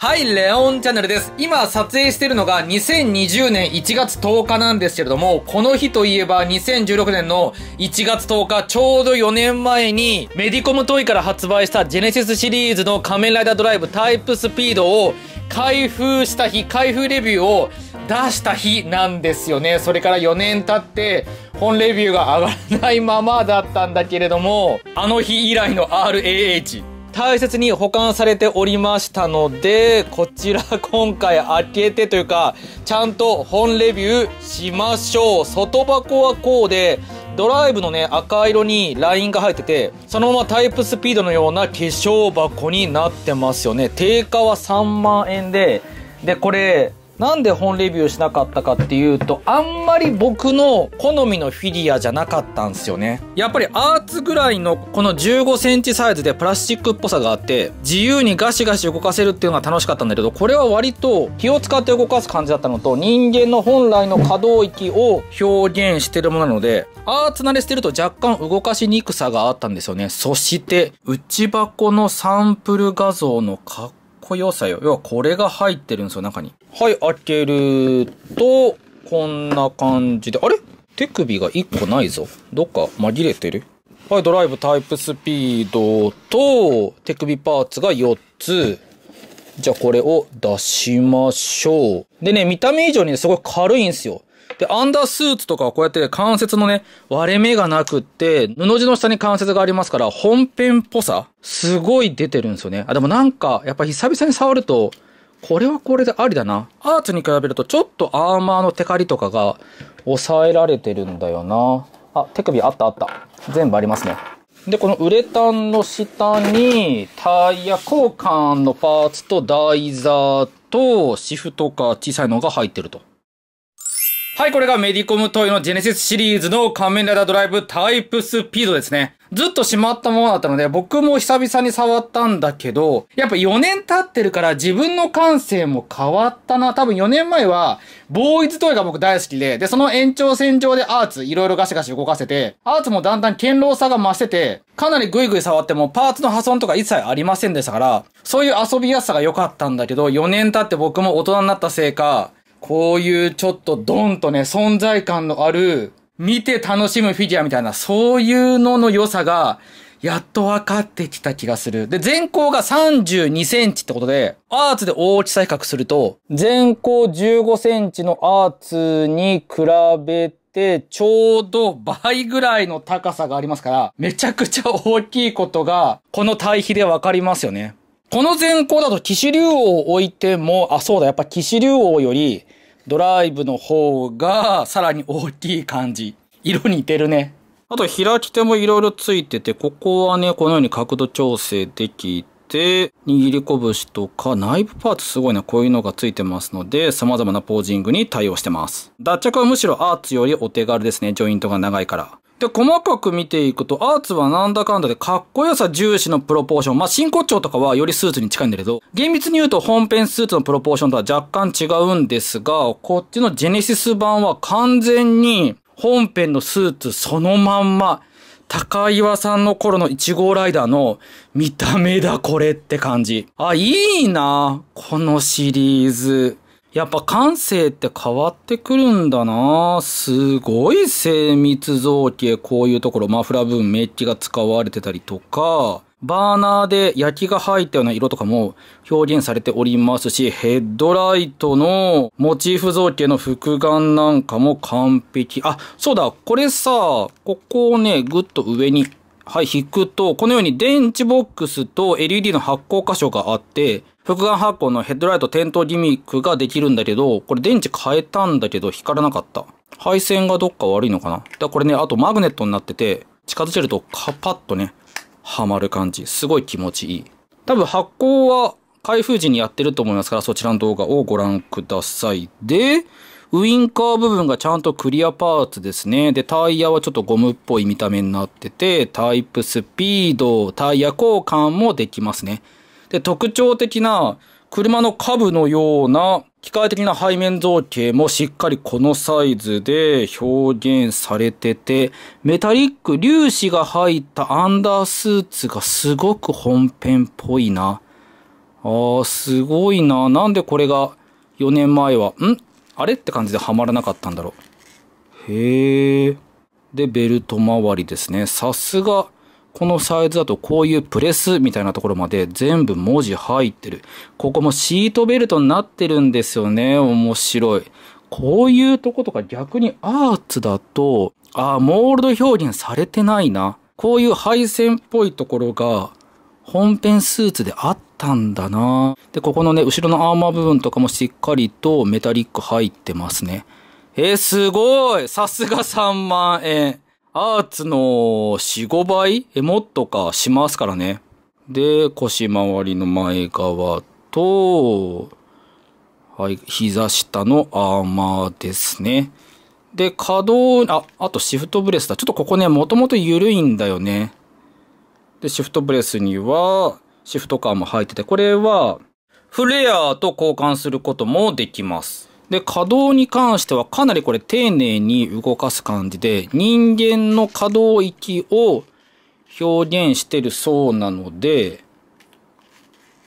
はい、レオンチャンネルです。今撮影してるのが2020年1月10日なんですけれども、この日といえば2016年の1月10日、ちょうど4年前にメディコムトイから発売したジェネシスシリーズの仮面ライダードライブタイプスピードを開封した日、開封レビューを出した日なんですよね。それから4年経って、本レビューが上がらないままだったんだけれども、あの日以来の RAH。大切に保管されておりましたので、こちら今回開けてというか、ちゃんと本レビューしましょう。外箱はこうで、ドライブのね、赤色にラインが入ってて、そのままタイプスピードのような化粧箱になってますよね。定価は3万円で、で、これ、なんで本レビューしなかったかっていうと、あんまり僕の好みのフィギュアじゃなかったんですよね。やっぱりアーツぐらいのこの15センチサイズでプラスチックっぽさがあって、自由にガシガシ動かせるっていうのが楽しかったんだけど、これは割と気を使って動かす感じだったのと、人間の本来の可動域を表現してるものなので、アーツ慣れしてると若干動かしにくさがあったんですよね。そして、内箱のサンプル画像のかっこよさよ。要はこれが入ってるんですよ、中に。はい、開けると、こんな感じで、あれ手首が1個ないぞ。どっか紛れてるはい、ドライブタイプスピードと、手首パーツが4つ。じゃあこれを出しましょう。でね、見た目以上に、ね、すごい軽いんですよ。で、アンダースーツとかはこうやって、関節のね、割れ目がなくって、布地の下に関節がありますから、本編っぽさ、すごい出てるんですよね。あ、でもなんか、やっぱ久々に触ると、これはこれでありだな。アーチに比べるとちょっとアーマーのテカリとかが抑えられてるんだよな。あ、手首あったあった。全部ありますね。で、このウレタンの下にタイヤ交換のパーツと台座とシフトか小さいのが入ってると。はい、これがメディコムトイのジェネシスシリーズの仮面ライダードライブタイプスピードですね。ずっとしまったものだったので、僕も久々に触ったんだけど、やっぱ4年経ってるから自分の感性も変わったな。多分4年前は、ボーイズトイが僕大好きで、で、その延長線上でアーツいろいろガシガシ動かせて、アーツもだんだん堅牢さが増してて、かなりグイグイ触ってもパーツの破損とか一切ありませんでしたから、そういう遊びやすさが良かったんだけど、4年経って僕も大人になったせいか、こういうちょっとドンとね、存在感のある、見て楽しむフィギュアみたいな、そういうのの良さが、やっと分かってきた気がする。で、全高が32センチってことで、アーツで大きさ比較すると、全高15センチのアーツに比べて、ちょうど倍ぐらいの高さがありますから、めちゃくちゃ大きいことが、この対比で分かりますよね。この前行だと騎士竜王を置いても、あ、そうだ、やっぱ騎士竜王より、ドライブの方がさらに大きい感じ。色似てるね。あと開き手も色々ついてて、ここはね、このように角度調整できて、握り拳とか内部パーツすごいね、こういうのがついてますので、様々なポージングに対応してます。脱着はむしろアーツよりお手軽ですね、ジョイントが長いから。で、細かく見ていくと、アーツはなんだかんだでかっこよさ重視のプロポーション。まあ、真骨頂とかはよりスーツに近いんだけど、厳密に言うと本編スーツのプロポーションとは若干違うんですが、こっちのジェネシス版は完全に本編のスーツそのまんま、高岩さんの頃の1号ライダーの見た目だこれって感じ。あ、いいなこのシリーズ。やっぱ感性って変わってくるんだなすごい精密造形、こういうところ、マフラー部分、メッキが使われてたりとか、バーナーで焼きが入ったような色とかも表現されておりますし、ヘッドライトのモチーフ造形の複眼なんかも完璧。あ、そうだ、これさ、ここをね、ぐっと上に、はい、引くと、このように電池ボックスと LED の発光箇所があって、複眼発光のヘッドライト点灯ギミックができるんだけど、これ電池変えたんだけど光らなかった。配線がどっか悪いのかなだこれね、あとマグネットになってて、近づけるとカパッとね、はまる感じ。すごい気持ちいい。多分発光は開封時にやってると思いますから、そちらの動画をご覧ください。で、ウインカー部分がちゃんとクリアパーツですね。で、タイヤはちょっとゴムっぽい見た目になってて、タイプスピード、タイヤ交換もできますね。で、特徴的な車の下部のような機械的な背面造形もしっかりこのサイズで表現されてて、メタリック粒子が入ったアンダースーツがすごく本編っぽいな。ああ、すごいな。なんでこれが4年前は、んあれって感じでハマらなかったんだろう。へえ。で、ベルト周りですね。さすが、このサイズだとこういうプレスみたいなところまで全部文字入ってる。ここもシートベルトになってるんですよね。面白い。こういうとことか逆にアーツだと、ああ、モールド表現されてないな。こういう配線っぽいところが、本編スーツであったんだなで、ここのね、後ろのアーマー部分とかもしっかりとメタリック入ってますね。えー、すごいさすが3万円。アーツの4、5倍え、もっとかしますからね。で、腰回りの前側と、はい、膝下のアーマーですね。で、可動、あ、あとシフトブレスだ。ちょっとここね、もともと緩いんだよね。で、シフトブレスには、シフトカーも入ってて、これは、フレアと交換することもできます。で、稼働に関してはかなりこれ丁寧に動かす感じで、人間の可動域を表現してるそうなので、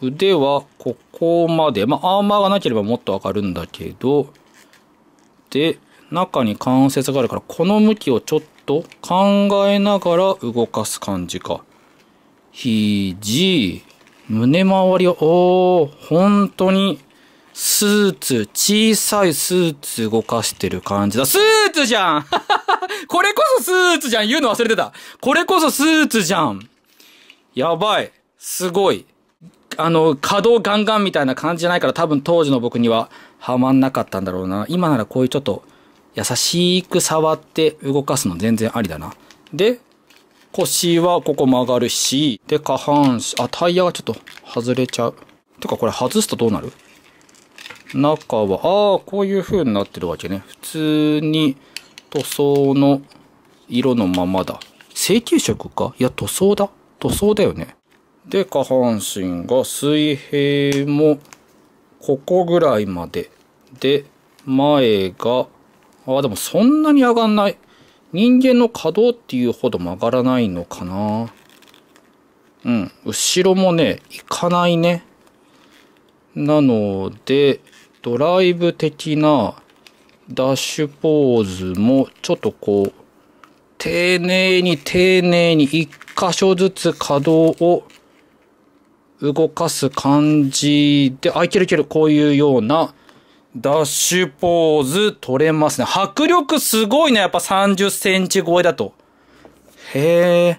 腕はここまで、まあ、アーマーがなければもっとわかるんだけど、で、中に関節があるから、この向きをちょっと考えながら動かす感じか。肘、胸周りを、おー、本当にスーツ、小さいスーツ動かしてる感じだ。スーツじゃん これこそスーツじゃん言うの忘れてた。これこそスーツじゃんやばい。すごい。あの、稼働ガンガンみたいな感じじゃないから多分当時の僕にはハマんなかったんだろうな。今ならこういうちょっと優しく触って動かすの全然ありだな。で、腰はここ曲がるし、で、下半身、あ、タイヤがちょっと外れちゃう。てかこれ外すとどうなる中は、ああ、こういう風になってるわけね。普通に塗装の色のままだ。請求色かいや、塗装だ。塗装だよね。で、下半身が水平もここぐらいまで。で、前が、ああ、でもそんなに上がんない。人間の可動っていうほど曲がらないのかな。うん。後ろもね、行かないね。なので、ドライブ的なダッシュポーズもちょっとこう、丁寧に丁寧に一箇所ずつ稼働を動かす感じで、あ、いけるいける、こういうようなダッシュポーズ取れますね。迫力すごいね。やっぱ30センチ超えだと。へえ。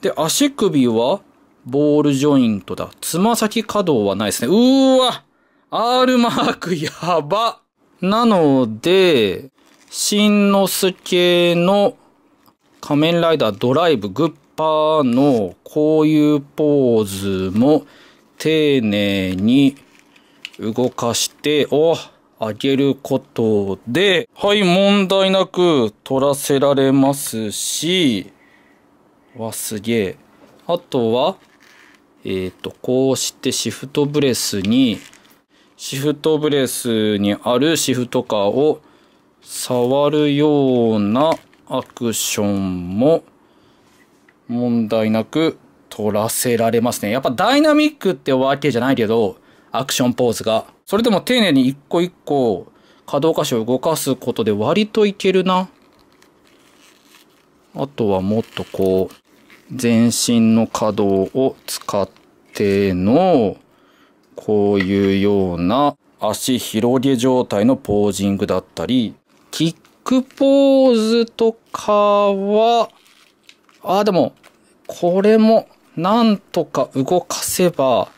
で、足首はボールジョイントだ。つま先稼働はないですね。うーわ R マークやばなので、しんのすけの仮面ライダードライブグッパーのこういうポーズも丁寧に動かしてを上げることで、はい、問題なく取らせられますし、わ、すげえ。あとは、えっ、ー、と、こうしてシフトブレスにシフトブレスにあるシフトカーを触るようなアクションも問題なく取らせられますね。やっぱダイナミックってわけじゃないけど、アクションポーズが。それでも丁寧に一個一個可動箇所を動かすことで割といけるな。あとはもっとこう、全身の可動を使ってのこういうような足広げ状態のポージングだったり、キックポーズとかは、あ、でも、これもなんとか動かせば、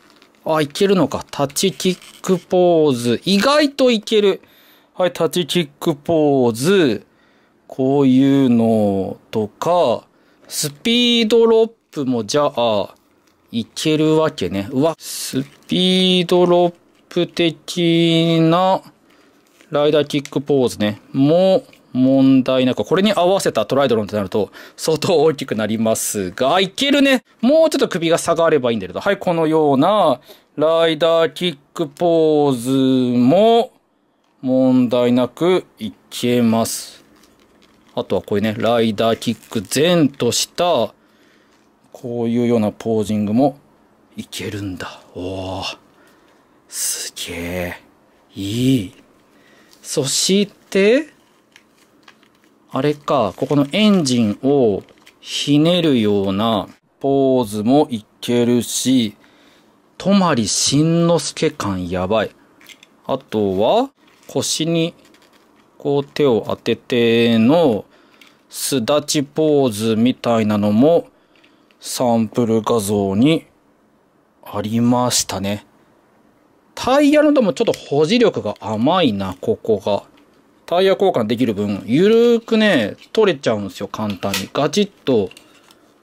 あ、いけるのか。タッチキックポーズ。意外といける。はい、タッチキックポーズ。こういうのとか、スピードロップもじゃあ、いけるわけね。うわ、スピードロップ的なライダーキックポーズね。もう問題なく、これに合わせたトライドロンってなると、相当大きくなりますが、いけるねもうちょっと首が下がればいいんだけど、はい、このような、ライダーキックポーズも、問題なくいけます。あとはこういうね、ライダーキック前とした、こういうようなポージングもいけるんだ。おぉ。すげえ。いい。そして、あれか、ここのエンジンをひねるようなポーズもいけるし、止まりしんのすけ感やばい。あとは、腰にこう手を当ててのすだちポーズみたいなのもサンプル画像にありましたね。タイヤのともちょっと保持力が甘いな、ここが。タイヤ交換できる分、ゆるーくね、取れちゃうんですよ、簡単に。ガチッと、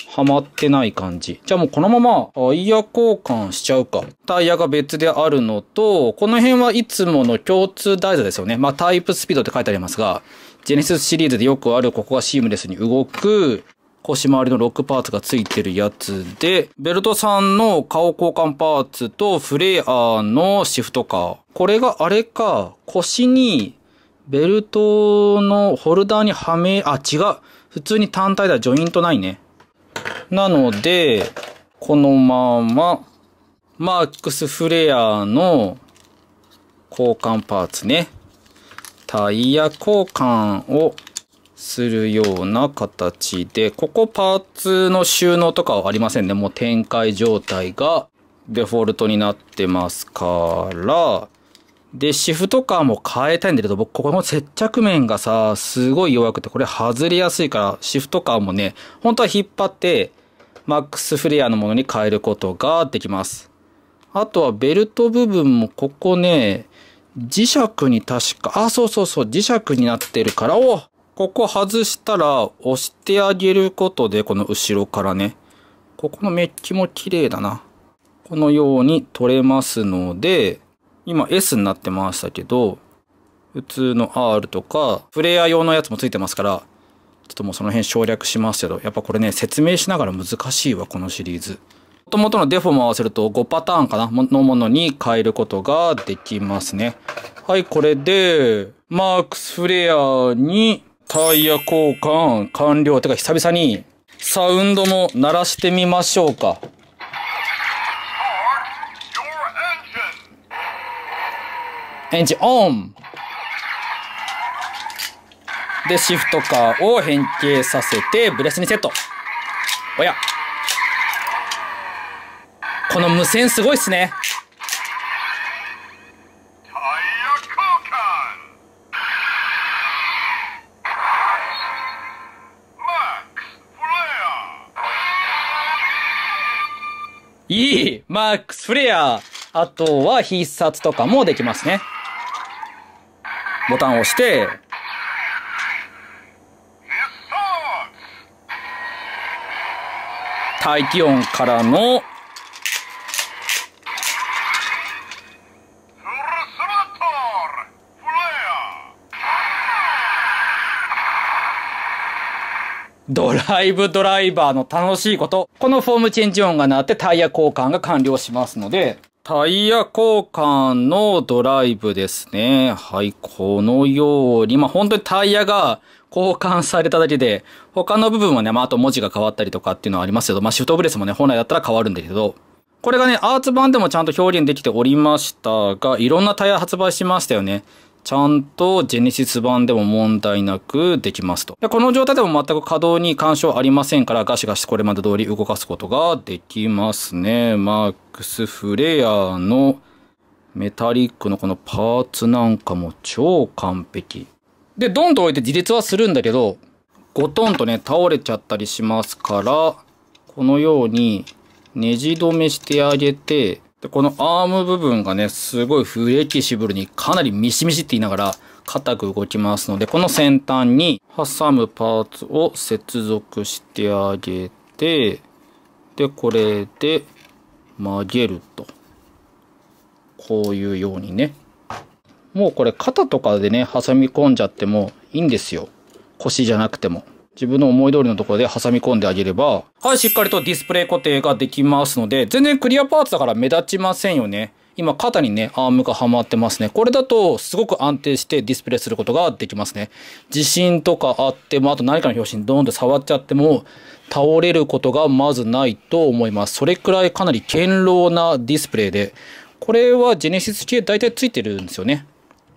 はまってない感じ。じゃあもうこのままタイヤ交換しちゃうか。タイヤが別であるのと、この辺はいつもの共通台座ですよね。まあタイプスピードって書いてありますが、ジェネシスシリーズでよくあるここがシームレスに動く、腰回りのロックパーツが付いてるやつで、ベルトさんの顔交換パーツとフレアのシフトカー。これがあれか、腰にベルトのホルダーにはめ、あ、違う。普通に単体ではジョイントないね。なので、このまま、マークスフレアの交換パーツね。タイヤ交換をするような形で、ここパーツの収納とかはありませんね。もう展開状態がデフォルトになってますから、で、シフトカーも変えたいんだけど、僕、ここの接着面がさ、すごい弱くて、これ外れやすいから、シフトカーもね、本当は引っ張って、マックスフレアのものに変えることができます。あとはベルト部分も、ここね、磁石に確か、あ、そうそうそう、磁石になってるから、おここ外したら押してあげることで、この後ろからね、ここのメッキも綺麗だな。このように取れますので、今 S になってましたけど、普通の R とか、フレア用のやつもついてますから、ちょっともうその辺省略しますけど、やっぱこれね、説明しながら難しいわ、このシリーズ。元々のデフォも合わせると5パターンかなのものに変えることができますね。はい、これで、マークスフレアにタイヤ交換完了。てか久々にサウンドも鳴らしてみましょうか。エンジンオンで、シフトカーを変形させて、ブレスにセット。おや。この無線すごいっすね。いいマックスフレアあとは必殺とかもできますね。ボタンを押して、大気音からのドライブドライバーの楽しいこと。このフォームチェンジ音が鳴ってタイヤ交換が完了しますので、タイヤ交換のドライブですね。はい、このように、まあ、本当にタイヤが交換されただけで、他の部分はね、まあ、あと文字が変わったりとかっていうのはありますけど、まあ、シフトブレスもね、本来だったら変わるんだけど、これがね、アーツ版でもちゃんと表現できておりましたが、いろんなタイヤ発売しましたよね。ちゃんとジェネシス版でも問題なくできますと。でこの状態でも全く稼働に干渉ありませんから、ガシガシこれまで通り動かすことができますね。マックスフレアのメタリックのこのパーツなんかも超完璧。で、ドンと置いて自立はするんだけど、ゴトンとね、倒れちゃったりしますから、このようにネジ止めしてあげて、で、このアーム部分がね、すごいフレキシブルにかなりミシミシって言いながら硬く動きますので、この先端に挟むパーツを接続してあげて、で、これで曲げると。こういうようにね。もうこれ肩とかでね、挟み込んじゃってもいいんですよ。腰じゃなくても。自分の思い通りのところで挟み込んであげれば、はい、しっかりとディスプレイ固定ができますので、全然クリアパーツだから目立ちませんよね。今肩にね、アームがはまってますね。これだとすごく安定してディスプレイすることができますね。地震とかあっても、あと何かの拍子にドーンと触っちゃっても、倒れることがまずないと思います。それくらいかなり堅牢なディスプレイで、これはジェネシス系大体ついてるんですよね。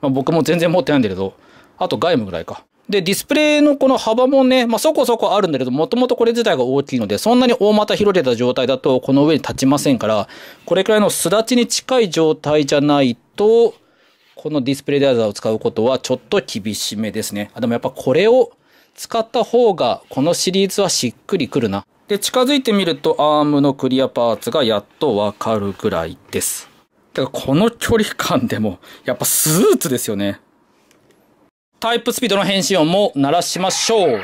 まあ、僕も全然持ってないんだけど、あと外務ぐらいか。で、ディスプレイのこの幅もね、まあ、そこそこあるんだけど、もともとこれ自体が大きいので、そんなに大股広げた状態だと、この上に立ちませんから、これくらいのすだちに近い状態じゃないと、このディスプレイレザーを使うことはちょっと厳しめですね。あ、でもやっぱこれを使った方が、このシリーズはしっくりくるな。で、近づいてみると、アームのクリアパーツがやっとわかるくらいです。だからこの距離感でも、やっぱスーツですよね。タイプスピードの変身音も鳴らしましょう。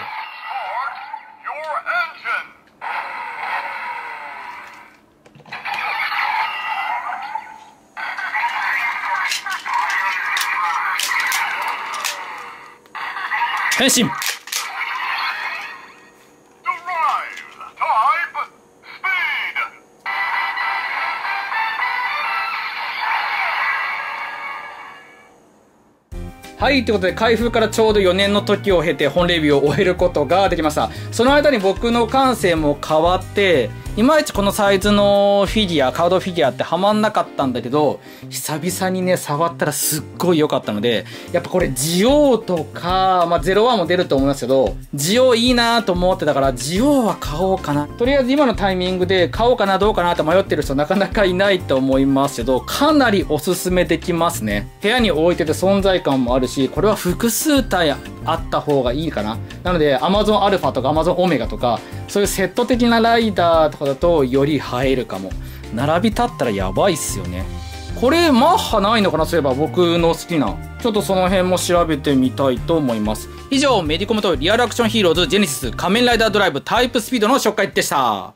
変身はいということで開封からちょうど4年の時を経て本レビューを終えることができましたその間に僕の感性も変わっていまいちこのサイズのフィギュア、カードフィギュアってはまんなかったんだけど、久々にね、触ったらすっごい良かったので、やっぱこれ、ジオウとか、まあ、01も出ると思いますけど、ジオーいいなと思ってたから、ジオウは買おうかな。とりあえず今のタイミングで買おうかな、どうかなって迷ってる人なかなかいないと思いますけど、かなりおすすめできますね。部屋に置いてて存在感もあるし、これは複数体あった方がいいかな。なので、Amazon アルファとか Amazon オメガとか、そういうセット的なライダーとかだとより映えるかも並び立ったらやばいっすよねこれマッハないのかなそういえば僕の好きなちょっとその辺も調べてみたいと思います以上メディコムとリアルアクションヒーローズジェネシス仮面ライダードライブタイプスピードの紹介でした